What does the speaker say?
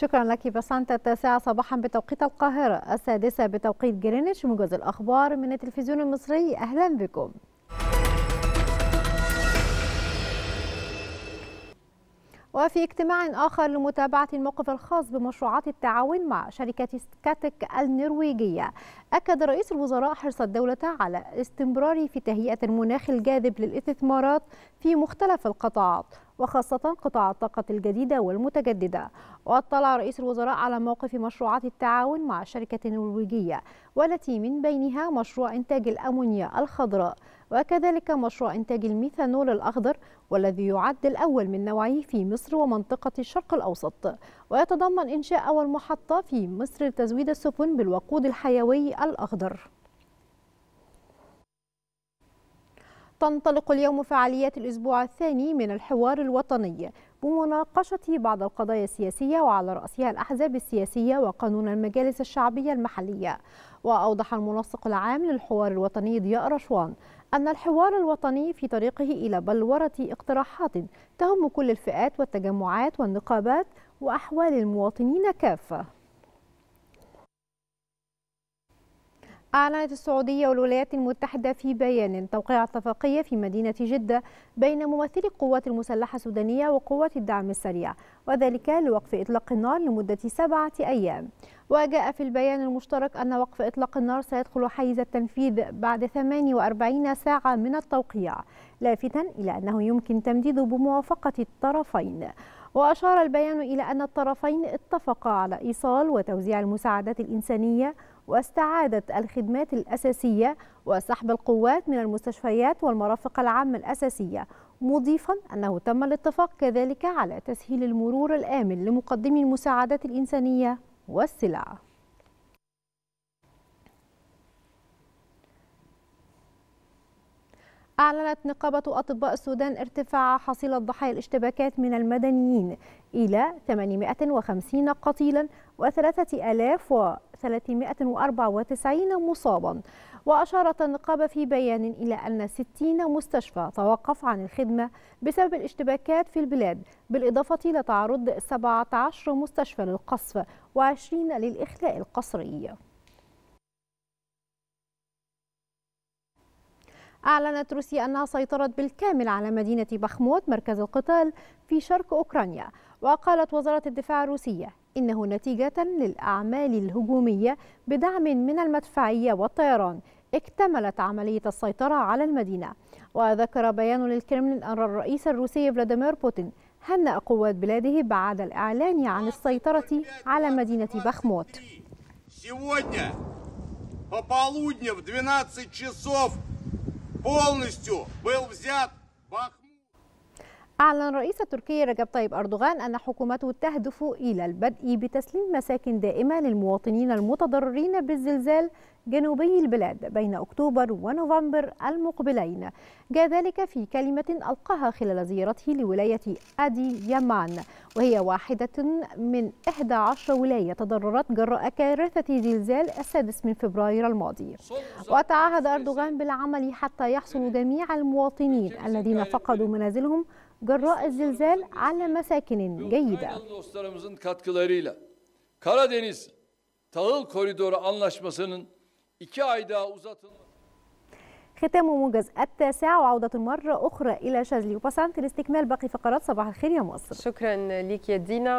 شكرا لك بسانتا التاسعة صباحا بتوقيت القاهرة السادسة بتوقيت جرينتش موجز الأخبار من التلفزيون المصري أهلا بكم وفي اجتماع آخر لمتابعة الموقف الخاص بمشروعات التعاون مع شركة سكاتك النرويجية أكد رئيس الوزراء حرص الدولة على الاستمرار في تهيئة المناخ الجاذب للاستثمارات في مختلف القطاعات وخاصة قطاع الطاقة الجديدة والمتجددة واطلع رئيس الوزراء على موقف مشروعات التعاون مع شركة النرويجية والتي من بينها مشروع إنتاج الأمونيا الخضراء وكذلك مشروع إنتاج الميثانول الأخضر والذي يعد الأول من نوعه في مصر ومنطقة الشرق الأوسط ويتضمن إنشاء أول محطة في مصر لتزويد السفن بالوقود الحيوي الأخضر تنطلق اليوم فعاليات الأسبوع الثاني من الحوار الوطني بمناقشة بعض القضايا السياسية وعلى رأسها الأحزاب السياسية وقانون المجالس الشعبية المحلية وأوضح المنسق العام للحوار الوطني ضياء رشوان أن الحوار الوطني في طريقه إلى بلورة اقتراحات تهم كل الفئات والتجمعات والنقابات وأحوال المواطنين كافة أعلنت السعودية والولايات المتحدة في بيان توقيع اتفاقية في مدينة جدة بين ممثلي القوات المسلحة السودانية وقوات الدعم السريع وذلك لوقف إطلاق النار لمدة سبعة أيام وجاء في البيان المشترك أن وقف إطلاق النار سيدخل حيز التنفيذ بعد 48 ساعة من التوقيع لافتا إلى أنه يمكن تمديده بموافقة الطرفين وأشار البيان إلى أن الطرفين اتفقا على إيصال وتوزيع المساعدات الإنسانية واستعادة الخدمات الأساسية وسحب القوات من المستشفيات والمرافق العامة الأساسية مضيفا أنه تم الاتفاق كذلك على تسهيل المرور الآمن لمقدمي المساعدات الإنسانية والسلع أعلنت نقابة أطباء السودان ارتفاع حصيلة ضحايا الاشتباكات من المدنيين إلى 850 قتيلا و3000 394 مصابا وأشارت النقابة في بيان إلى أن 60 مستشفى توقف عن الخدمة بسبب الاشتباكات في البلاد بالإضافة إلى تعرض 17 مستشفى للقصف و20 للإخلاء القصري أعلنت روسيا أنها سيطرت بالكامل على مدينة بخموت مركز القتال في شرق أوكرانيا وقالت وزارة الدفاع الروسية إنه نتيجة للأعمال الهجومية بدعم من المدفعية والطيران اكتملت عملية السيطرة على المدينة وذكر بيان للكرملين أن الرئيس الروسي فلاديمير بوتين هنأ قوات بلاده بعد الإعلان عن السيطرة على مدينة بخموت. полностью был взят Бахмут. أعلن رئيس التركي رجب طيب أردوغان أن حكومته تهدف إلى البدء بتسليم مساكن دائمة للمواطنين المتضررين بالزلزال جنوبي البلاد بين أكتوبر ونوفمبر المقبلين جاء ذلك في كلمة ألقاها خلال زيارته لولاية أدي يمان وهي واحدة من 11 ولاية تضررت جراء كارثة زلزال السادس من فبراير الماضي وتعهد أردوغان بالعمل حتى يحصل جميع المواطنين الذين فقدوا منازلهم جراء الزلزال على مساكن جيدة. ختام موجز التاسع وعودة مرة أخرى إلى شاذلي وباسانت لاستكمال باقي فقرات صباح الخير يا مصر شكرا لك يا دينا